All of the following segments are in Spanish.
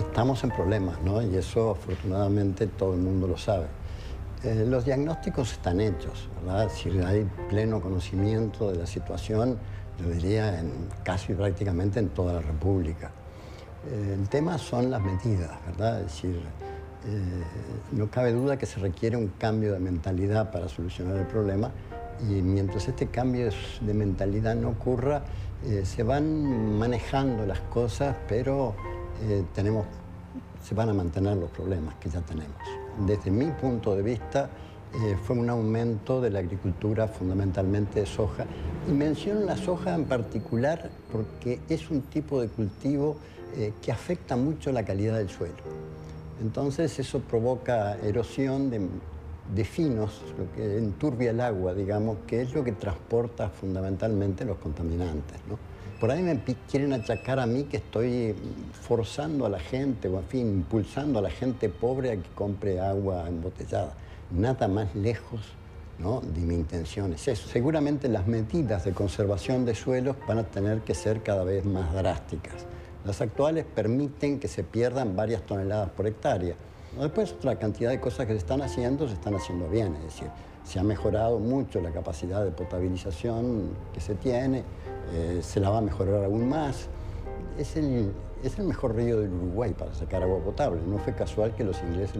estamos en problemas, ¿no? Y eso afortunadamente todo el mundo lo sabe. Eh, los diagnósticos están hechos, ¿verdad? Si hay pleno conocimiento de la situación, yo diría en casi prácticamente en toda la República. Eh, el tema son las medidas, ¿verdad? Es decir, eh, no cabe duda que se requiere un cambio de mentalidad para solucionar el problema y mientras este cambio de mentalidad no ocurra, se van manejando las cosas, pero eh, tenemos, se van a mantener los problemas que ya tenemos. Desde mi punto de vista, eh, fue un aumento de la agricultura, fundamentalmente de soja. Y menciono la soja en particular porque es un tipo de cultivo eh, que afecta mucho la calidad del suelo. Entonces eso provoca erosión de, de finos, lo que enturbia el agua, digamos, que es lo que transporta fundamentalmente los contaminantes. ¿no? Por ahí me quieren achacar a mí que estoy forzando a la gente, o en fin, impulsando a la gente pobre a que compre agua embotellada. Nada más lejos ¿no? de mi intención eso. Seguramente las medidas de conservación de suelos van a tener que ser cada vez más drásticas. Las actuales permiten que se pierdan varias toneladas por hectárea. Después otra cantidad de cosas que se están haciendo, se están haciendo bien, es decir, se ha mejorado mucho la capacidad de potabilización que se tiene, eh, se la va a mejorar aún más. Es el, mejor río del Uruguay para sacar agua potable. No fue casual que los ingleses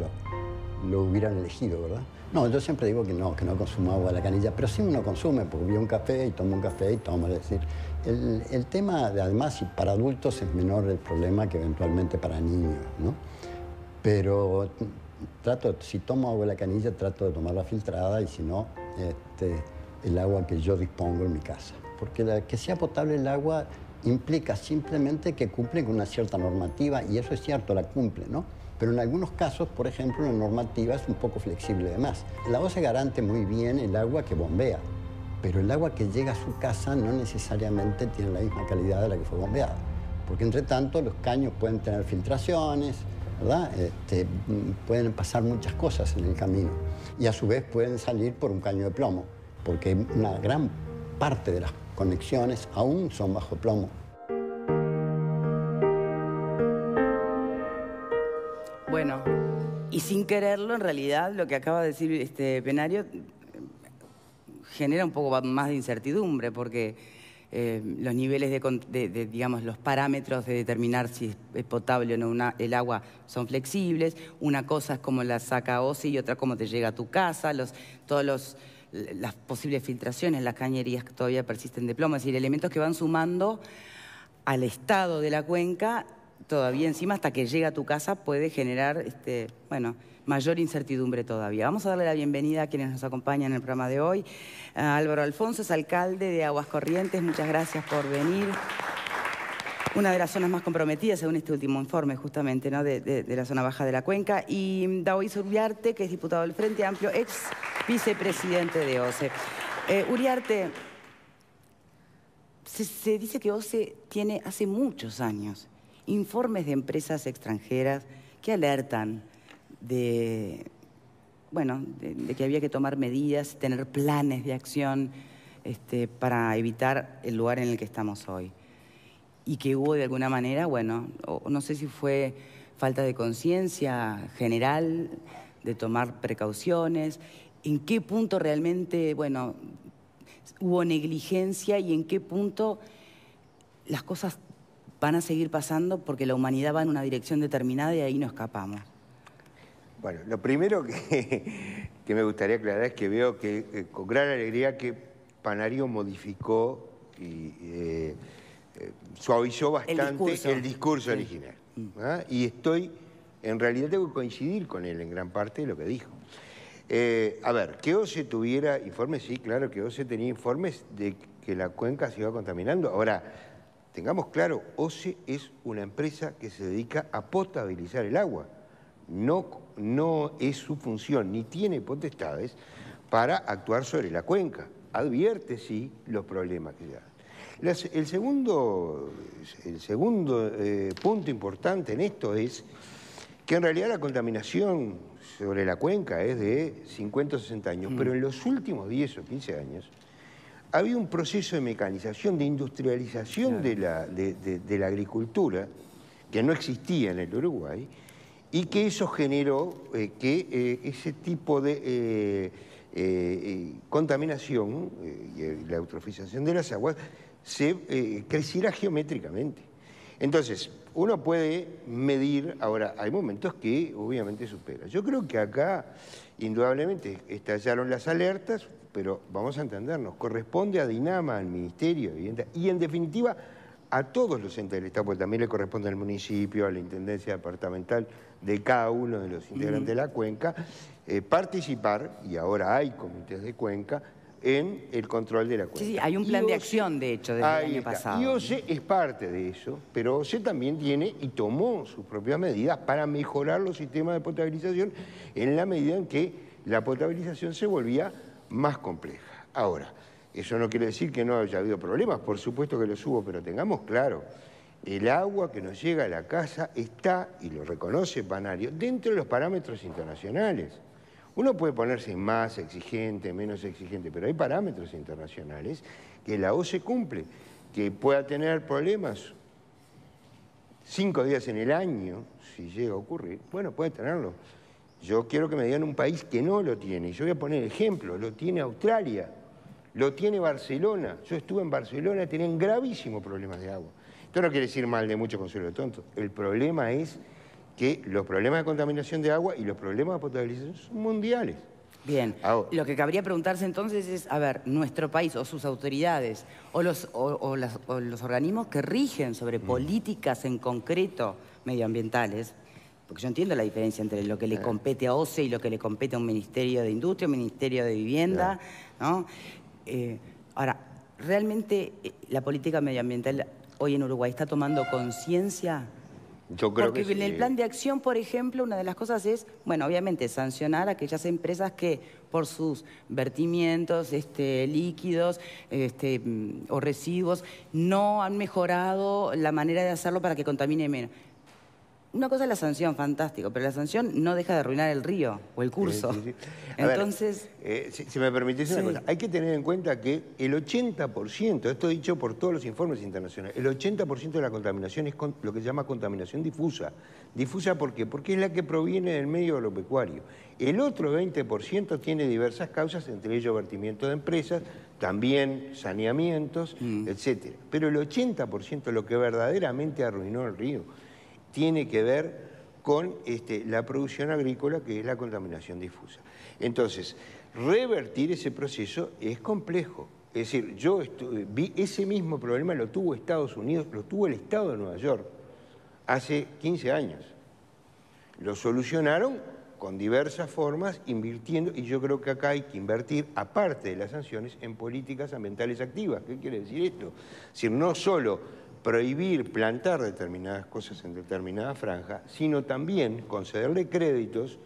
lo, hubieran elegido, ¿verdad? No, yo siempre digo que no, que no consumo agua de la canilla, pero sí uno consume, porque vio un café y tomo un café y toma, decir, el, tema, además, para adultos es menor el problema que eventualmente para niños, ¿no? Pero trato, si tomo agua de la canilla, trato de tomarla filtrada y si no, este, el agua que yo dispongo en mi casa porque que sea potable el agua implica simplemente que cumple con una cierta normativa, y eso es cierto, la cumple, ¿no? Pero en algunos casos, por ejemplo, la normativa es un poco flexible además. La se garante muy bien el agua que bombea, pero el agua que llega a su casa no necesariamente tiene la misma calidad de la que fue bombeada, porque entre tanto los caños pueden tener filtraciones, ¿verdad? Este, pueden pasar muchas cosas en el camino y a su vez pueden salir por un caño de plomo, porque una gran parte de las conexiones aún son bajo plomo. Bueno, y sin quererlo, en realidad, lo que acaba de decir este Penario genera un poco más de incertidumbre, porque eh, los niveles de, digamos, los parámetros de determinar si es potable o no el agua son flexibles. Una cosa es como la saca OSI y otra como te llega a tu casa. Los, todos los las posibles filtraciones, las cañerías que todavía persisten de plomo, es decir, elementos que van sumando al estado de la cuenca, todavía encima hasta que llega a tu casa puede generar, este, bueno, mayor incertidumbre todavía. Vamos a darle la bienvenida a quienes nos acompañan en el programa de hoy. Álvaro Alfonso es alcalde de Aguas Corrientes, muchas gracias por venir una de las zonas más comprometidas, según este último informe, justamente, de, la zona baja de la cuenca. Y Daoís Uriarte, que es diputado del Frente Amplio, ex vicepresidente de OCE. Eh, Uriarte, se, dice que OCE tiene hace muchos años informes de empresas extranjeras que alertan de, bueno, que había que tomar medidas, tener planes de acción este, para evitar el lugar en el que estamos hoy y que hubo de alguna manera, bueno, no sé si fue falta de conciencia general, de tomar precauciones, en qué punto realmente, bueno, hubo negligencia y en qué punto las cosas van a seguir pasando porque la humanidad va en una dirección determinada y ahí no escapamos. Bueno, lo primero que, que me gustaría aclarar es que veo que eh, con gran alegría que Panario modificó y, eh, eh, suavizó bastante el discurso, original. Mm. ¿ah? Y estoy, en realidad tengo que coincidir con él en gran parte de lo que dijo. Eh, a ver, que OCE tuviera informes, sí, claro que OCE tenía informes de que la cuenca se iba contaminando. Ahora, tengamos claro, OCE es una empresa que se dedica a potabilizar el agua. No, no es su función, ni tiene potestades para actuar sobre la cuenca. Advierte, sí, los problemas que hay el segundo, el segundo eh, punto importante en esto es que en realidad la contaminación sobre la cuenca es de 50 o 60 años, mm. pero en los últimos 10 o 15 años había un proceso de mecanización, de industrialización de, la, agricultura que no existía en el Uruguay, y que eso generó eh, que eh, ese tipo de contaminación y la eutrofización de las aguas se eh, crecerá geométricamente. Entonces, uno puede medir, ahora, hay momentos que obviamente supera. Yo creo que acá, indudablemente, estallaron las alertas, pero vamos a entendernos, corresponde a Dinama, al Ministerio, y en definitiva a todos los entes del Estado, porque también le corresponde al municipio, a la Intendencia Departamental de cada uno de los integrantes de la cuenca, eh, participar, y ahora hay comités de cuenca, en el control de la cuenta. Sí, hay un plan de acción, de hecho, del año pasado. Y OCE es parte de eso, pero OCE también tiene y tomó sus propias medidas para mejorar los sistemas de potabilización en la medida en que la potabilización se volvía más compleja. Ahora, eso no quiere decir que no haya habido problemas, por supuesto que los hubo, pero tengamos claro, el agua que nos llega a la casa está, y lo reconoce Panario, dentro de los parámetros internacionales. Uno puede ponerse más exigente, menos exigente, pero hay parámetros internacionales que la se cumple, que pueda tener problemas cinco días en el año, si llega a ocurrir, bueno, puede tenerlo. Yo quiero que me digan un país que no lo tiene. Yo voy a poner ejemplo, lo tiene Australia, lo tiene Barcelona. Yo estuve en Barcelona, tenían gravísimos problemas de agua. Esto no quiere decir mal de mucho consuelo tonto. El problema es que los problemas de contaminación de agua y los problemas de potabilización son mundiales. Bien, lo que cabría preguntarse entonces es, a ver, nuestro país o sus autoridades o los, los organismos que rigen sobre políticas en concreto medioambientales, porque yo entiendo la diferencia entre lo que le eh. compete a OCE y lo que le compete a un Ministerio de Industria, un Ministerio de Vivienda, ¿no? Eh, ahora, ¿realmente eh, la política medioambiental hoy en Uruguay está tomando conciencia? Porque en el plan de acción, por ejemplo, una de las cosas es, bueno, obviamente sancionar a aquellas empresas que por sus vertimientos, este, líquidos este, mm, o residuos, no han mejorado la manera de hacerlo para que contamine menos una cosa es la sanción, fantástico, pero la sanción no deja de arruinar el río o el curso. Entonces... Eh, si, me permitís una cosa, hay que tener en cuenta que el 80%, esto dicho por todos los informes internacionales, el 80% de la contaminación es lo que se llama contaminación difusa. ¿Difusa por qué? Porque es la que proviene del medio agropecuario. El otro 20% tiene diversas causas, entre ellos vertimiento de empresas, también saneamientos, etc. Mm. etcétera. Pero el 80% es lo que verdaderamente arruinó el río tiene que ver con este, la producción agrícola, que es la contaminación difusa. Entonces, revertir ese proceso es complejo. Es decir, yo vi ese mismo problema, lo tuvo Estados Unidos, lo tuvo el Estado de Nueva York hace 15 años. Lo solucionaron con diversas formas, invirtiendo, y yo creo que acá hay que invertir, aparte de las sanciones, en políticas ambientales activas. ¿Qué quiere decir esto? Es decir, no solo prohibir plantar determinadas cosas en determinada franja, sino también concederle créditos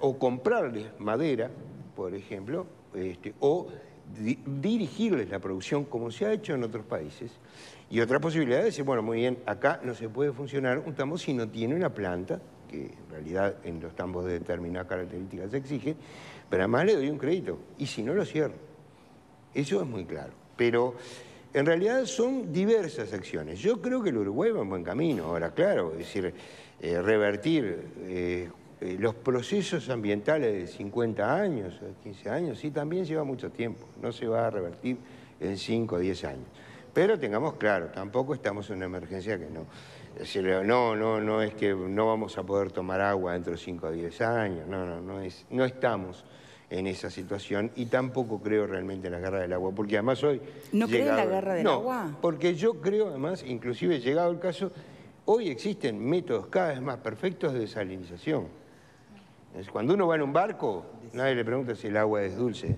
o comprarles madera, por ejemplo, este, o dirigirles la producción como se ha hecho en otros países. Y otra posibilidad es decir, bueno, muy bien, acá no se puede funcionar un tambo si no tiene una planta, que en realidad en los tambos de determinadas características se exige, pero además le doy un crédito, y si no lo cierro. Eso es muy claro. Pero en realidad son diversas acciones. Yo creo que el Uruguay va en buen camino, ahora claro, es decir, eh, revertir eh, eh, los procesos ambientales de 50 años, o 15 años, sí también lleva mucho tiempo, no se va a revertir en 5 o 10 años. Pero tengamos claro, tampoco estamos en una emergencia que no. no, no, no es que no vamos a poder tomar agua dentro de 5 o 10 años, no, no, no, es, no estamos en esa situación y tampoco creo realmente en la guerra del agua, porque además hoy... ¿No creo en la guerra del no, agua? porque yo creo además, inclusive llegado el caso, hoy existen métodos cada vez más perfectos de desalinización. Cuando uno va en un barco, nadie le pregunta si el agua es dulce.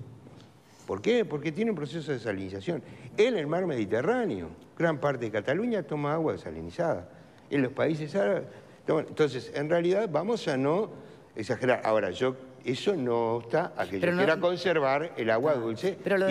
¿Por qué? Porque tiene un proceso de desalinización. En el mar Mediterráneo, gran parte de Cataluña toma agua desalinizada. En los países árabes... Entonces, en realidad, vamos a no exagerar. Ahora, yo eso no está a que quiera conservar el agua ah, dulce. Pero el, el,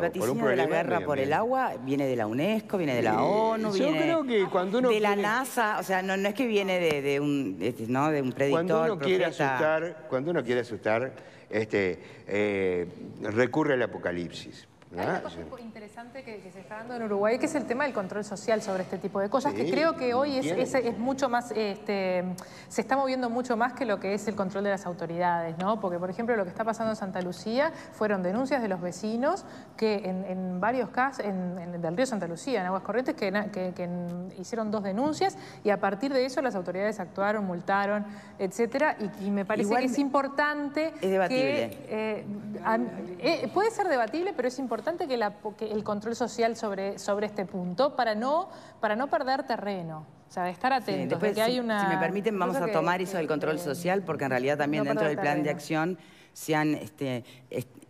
de la guerra por el agua viene de la UNESCO, viene de la eh, ONU, viene de la NASA, o sea, no, es que viene de, un, de, ¿no? de un predictor, cuando uno quiere asustar, Cuando uno quiere asustar, este, eh, recurre al apocalipsis. Hay una ah, cosa interesante que, se está dando en Uruguay, que es el tema del control social sobre este tipo de cosas, que creo que hoy es, mucho más, este, se está moviendo mucho más que lo que es el control de las autoridades, ¿no? Porque, por ejemplo, lo que está pasando en Santa Lucía fueron denuncias de los vecinos que en, varios casos, en, del río Santa Lucía, en Aguas Corrientes, que, hicieron dos denuncias y a partir de eso las autoridades actuaron, multaron, etcétera, y, me parece que es importante es debatible. Eh, eh, puede ser debatible, pero es importante importante que, la, el control social sobre, sobre este punto para no, para no perder terreno. O sea, de estar atentos. hay una... si, me permiten, vamos a tomar eso del control social, porque en realidad también dentro del plan de acción se han este,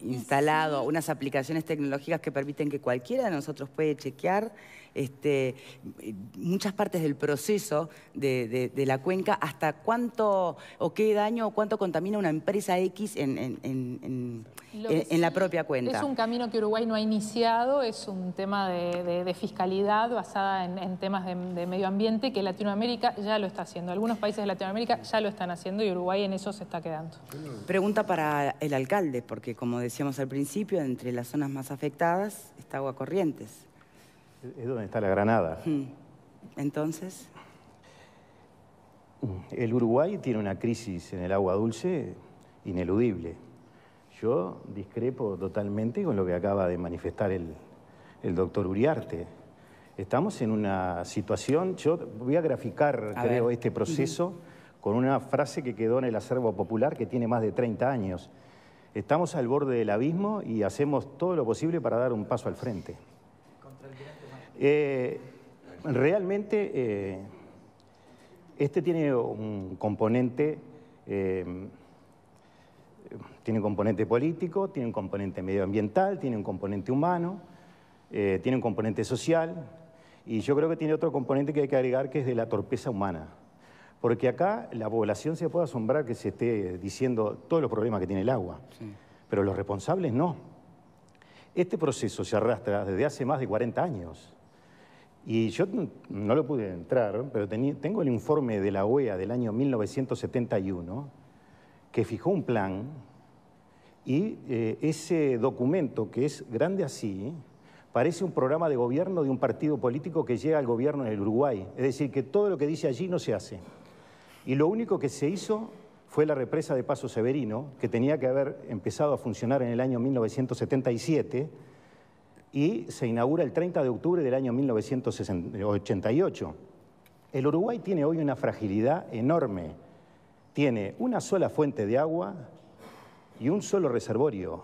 instalado unas aplicaciones tecnológicas que permiten que cualquiera de nosotros puede chequear este, muchas partes del proceso de, la cuenca, hasta cuánto o qué daño o cuánto contamina una empresa X en, la propia cuenca. Es un camino que Uruguay no ha iniciado, es un tema de, de fiscalidad basada en, temas de, medio ambiente que Latinoamérica ya lo está haciendo. Algunos países de Latinoamérica ya lo están haciendo y Uruguay en eso se está quedando. Pregunta para el alcalde, porque como decíamos al principio, entre las zonas más afectadas está Agua Corrientes. Es donde está la granada. Mm. Entonces. Mm. El Uruguay tiene una crisis en el agua dulce ineludible. Yo discrepo totalmente con lo que acaba de manifestar el, doctor Uriarte. Estamos en una situación, yo voy a graficar, creo, este proceso con una frase que quedó en el acervo popular que tiene más de 30 años. Estamos al borde del abismo y hacemos todo lo posible para dar un paso al frente. Eh, realmente eh, este tiene un componente, eh, tiene un componente político, tiene un componente medioambiental, tiene un componente humano, tiene un componente social y yo creo que tiene otro componente que hay que agregar que es de la torpeza humana. Porque acá la población se puede asombrar que se esté diciendo todos los problemas que tiene el agua, pero los responsables no. Este proceso se arrastra desde hace más de 40 años. Y yo no lo pude entrar, pero tengo el informe de la OEA del año 1971 que fijó un plan y eh, ese documento, que es grande así, parece un programa de gobierno de un partido político que llega al gobierno en el Uruguay. Es decir, que todo lo que dice allí no se hace. Y lo único que se hizo fue la represa de Paso Severino, que tenía que haber empezado a funcionar en el año 1977 y se inaugura el 30 de octubre del año 1988. El Uruguay tiene hoy una fragilidad enorme. Tiene una sola fuente de agua y un solo reservorio.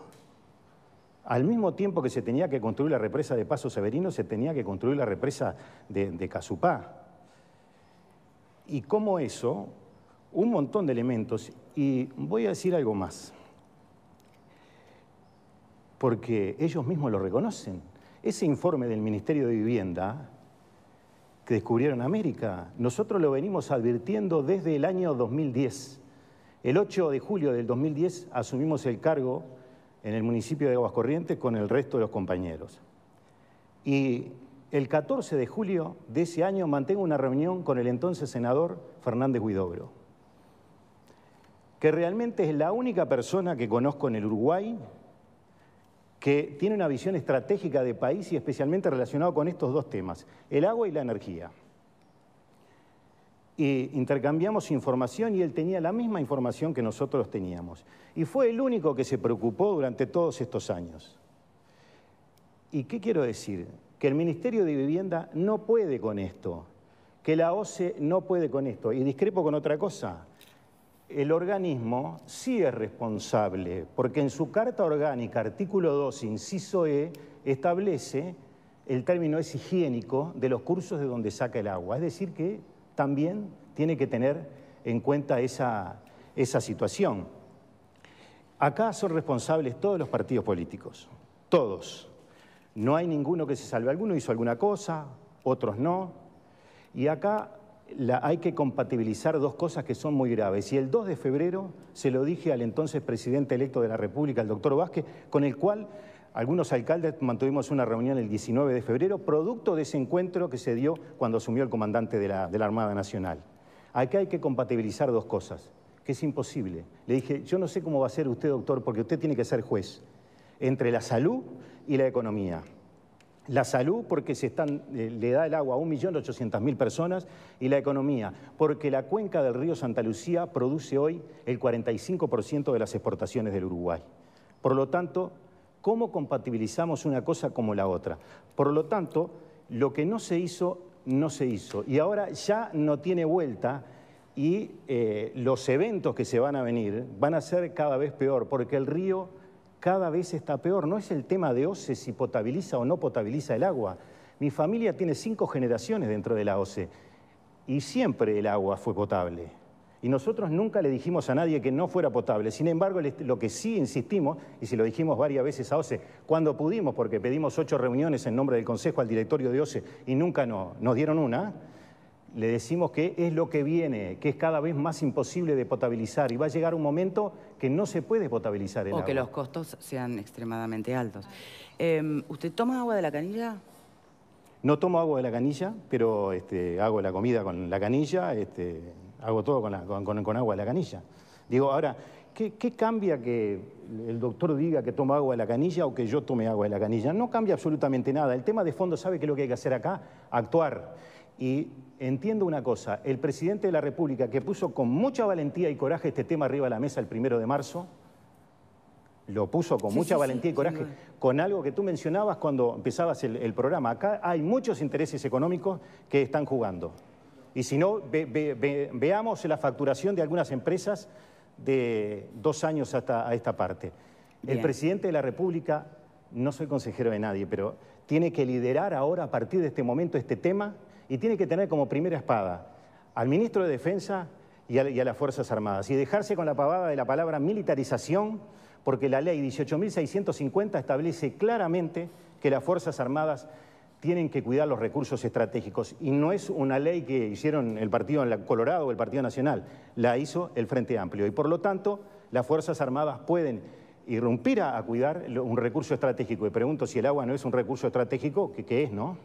Al mismo tiempo que se tenía que construir la represa de Paso Severino, se tenía que construir la represa de, de Casupá. Y como eso, un montón de elementos. Y voy a decir algo más porque ellos mismos lo reconocen. Ese informe del Ministerio de Vivienda que descubrieron América, nosotros lo venimos advirtiendo desde el año 2010. El 8 de julio del 2010 asumimos el cargo en el municipio de Corrientes con el resto de los compañeros. Y el 14 de julio de ese año mantengo una reunión con el entonces senador Fernández Huidobro, que realmente es la única persona que conozco en el Uruguay que tiene una visión estratégica de país y especialmente relacionado con estos dos temas, el agua y la energía. Y intercambiamos información y él tenía la misma información que nosotros teníamos. Y fue el único que se preocupó durante todos estos años. ¿Y qué quiero decir? Que el Ministerio de Vivienda no puede con esto, que la OCE no puede con esto. Y discrepo con otra cosa, el organismo sí es responsable, porque en su Carta Orgánica, artículo 2, inciso E, establece el término es higiénico de los cursos de donde saca el agua. Es decir, que también tiene que tener en cuenta esa, esa situación. Acá son responsables todos los partidos políticos, todos. No hay ninguno que se salve. Alguno hizo alguna cosa, otros no. Y acá hay que compatibilizar dos cosas que son muy graves. Y el 2 de febrero se lo dije al entonces presidente electo de la República, el doctor Vázquez, con el cual algunos alcaldes mantuvimos una reunión el 19 de febrero, producto de ese encuentro que se dio cuando asumió el comandante de la, Armada Nacional. Aquí hay que compatibilizar dos cosas, que es imposible. Le dije, yo no sé cómo va a ser usted, doctor, porque usted tiene que ser juez entre la salud y la economía. La salud, porque se eh, le da el agua a 1.800.000 personas. Y la economía, porque la cuenca del río Santa Lucía produce hoy el 45% de las exportaciones del Uruguay. Por lo tanto, ¿cómo compatibilizamos una cosa como la otra? Por lo tanto, lo que no se hizo, no se hizo. Y ahora ya no tiene vuelta y eh, los eventos que se van a venir van a ser cada vez peor, porque el río cada vez está peor. No es el tema de OCE si potabiliza o no potabiliza el agua. Mi familia tiene cinco generaciones dentro de la OCE y siempre el agua fue potable. Y nosotros nunca le dijimos a nadie que no fuera potable. Sin embargo, lo que sí insistimos, y se lo dijimos varias veces a OCE, cuando pudimos, porque pedimos ocho reuniones en nombre del Consejo al directorio de OCE y nunca nos dieron una, le decimos que es lo que viene, que es cada vez más imposible de potabilizar y va a llegar un momento que no se puede potabilizar el agua. O que los costos sean extremadamente altos. Em, ¿Usted toma agua de la canilla? No tomo agua de la canilla, pero este, hago la comida con la canilla, este, hago todo con, agua de la canilla. Digo, ahora, ¿qué, ¿qué cambia que el doctor diga que toma agua de la canilla o que yo tome agua de la canilla? No cambia absolutamente nada. El tema de fondo, ¿sabe qué es lo que hay que hacer acá? Actuar. Y entiendo una cosa, el presidente de la República que puso con mucha valentía y coraje este tema arriba de la mesa el primero de marzo, lo puso con mucha valentía y coraje, con algo que tú mencionabas cuando empezabas el, programa. Acá hay muchos intereses económicos que están jugando. Y si no, veamos la facturación de algunas empresas de dos años hasta a esta parte. El presidente de la República, no soy consejero de nadie, pero tiene que liderar ahora a partir de este momento este tema y tiene que tener como primera espada al ministro de Defensa y a, las Fuerzas Armadas. Y dejarse con la pavada de la palabra militarización, porque la ley 18.650 establece claramente que las Fuerzas Armadas tienen que cuidar los recursos estratégicos. Y no es una ley que hicieron el Partido Colorado o el Partido Nacional, la hizo el Frente Amplio. Y por lo tanto, las Fuerzas Armadas pueden irrumpir a, cuidar un recurso estratégico. Y pregunto si el agua no es un recurso estratégico, que, que es, ¿no?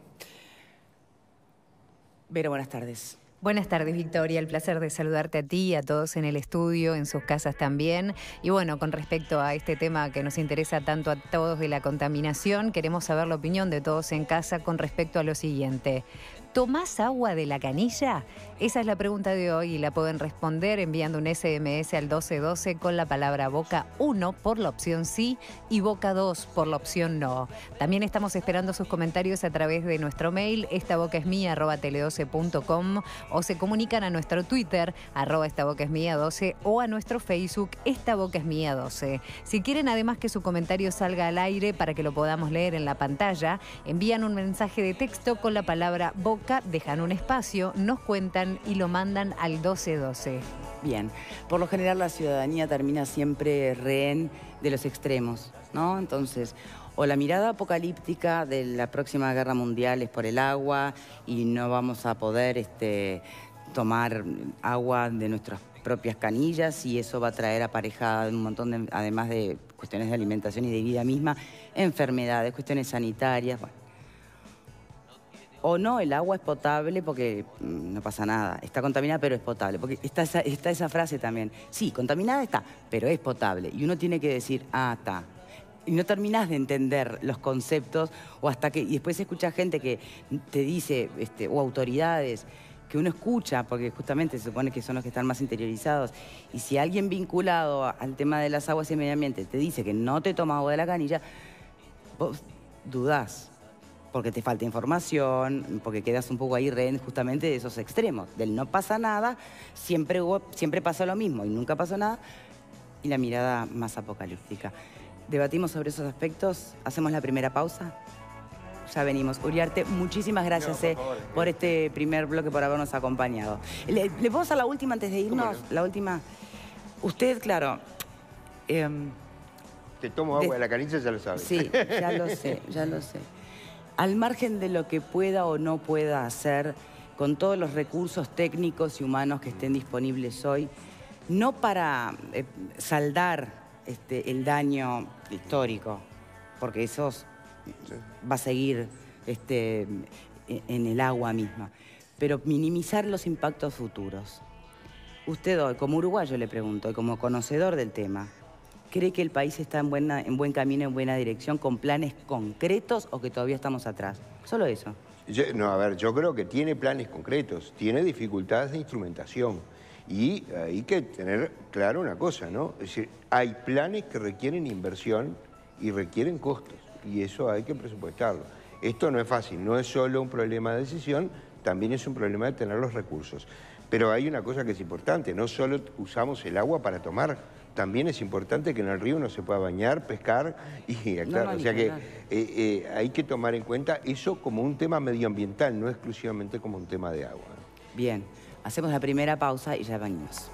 Vero, buenas tardes. Buenas tardes, Victoria. El placer de saludarte a ti, y a todos en el estudio, en sus casas también. Y bueno, con respecto a este tema que nos interesa tanto a todos de la contaminación, queremos saber la opinión de todos en casa con respecto a lo siguiente. ¿Tomás agua de la canilla? Esa es la pregunta de hoy y la pueden responder enviando un SMS al 1212 con la palabra boca 1 por la opción sí y boca 2 por la opción no. También estamos esperando sus comentarios a través de nuestro mail, esta boca es mía, tele12.com o se comunican a nuestro Twitter, arroba esta boca es mía 12 o a nuestro Facebook, esta boca es mía 12. Si quieren además que su comentario salga al aire para que lo podamos leer en la pantalla, envían un mensaje de texto con la palabra boca dejan un espacio, nos cuentan y lo mandan al 1212. Bien, por lo general la ciudadanía termina siempre rehén de los extremos, ¿no? Entonces, o la mirada apocalíptica de la próxima guerra mundial es por el agua y no vamos a poder este, tomar agua de nuestras propias canillas y eso va a traer aparejada un montón de, además de cuestiones de alimentación y de vida misma, enfermedades, cuestiones sanitarias, o no, el agua es potable porque mm, no pasa nada, está contaminada pero es potable, porque está esa, frase también, sí, contaminada está, pero es potable, y uno tiene que decir, ah, está. Y no terminás de entender los conceptos, o hasta que, y después escucha gente que te dice, este, o autoridades, que uno escucha, porque justamente se supone que son los que están más interiorizados, y si alguien vinculado al tema de las aguas y medio ambiente te dice que no te toma agua de la canilla, vos dudás porque te falta información, porque quedas un poco ahí rehén justamente de esos extremos, del no pasa nada, siempre, siempre pasa lo mismo y nunca pasó nada, y la mirada más apocalíptica. Debatimos sobre esos aspectos, hacemos la primera pausa. Ya venimos. Uriarte, muchísimas gracias eh, eh. por, este primer bloque, por habernos acompañado. ¿Le, vamos a la última antes de irnos? La última. Usted, claro. Em, te tomo agua de, la canilla, ya lo sabes. Sí, ya lo sé, ya lo sé al margen de lo que pueda o no pueda hacer con todos los recursos técnicos y humanos que estén disponibles hoy, no para eh, saldar este, el daño histórico, porque eso va a seguir este, en el agua misma, pero minimizar los impactos futuros. Usted hoy, como uruguayo le pregunto, y como conocedor del tema, ¿Cree que el país está en, buena, en buen camino, en buena dirección, con planes concretos o que todavía estamos atrás? Solo eso. no, a ver, yo creo que tiene planes concretos, tiene dificultades de instrumentación. Y hay que tener claro una cosa, ¿no? Es decir, hay planes que requieren inversión y requieren costos, y eso hay que presupuestarlo. Esto no es fácil, no es solo un problema de decisión, también es un problema de tener los recursos. Pero hay una cosa que es importante, no solo usamos el agua para tomar, también es importante que en el río no se pueda bañar, pescar y aclarar. Eh, o sea que eh, eh, hay que tomar en cuenta eso como un tema medioambiental, no exclusivamente como un tema de agua. Bien, hacemos la primera pausa y ya venimos.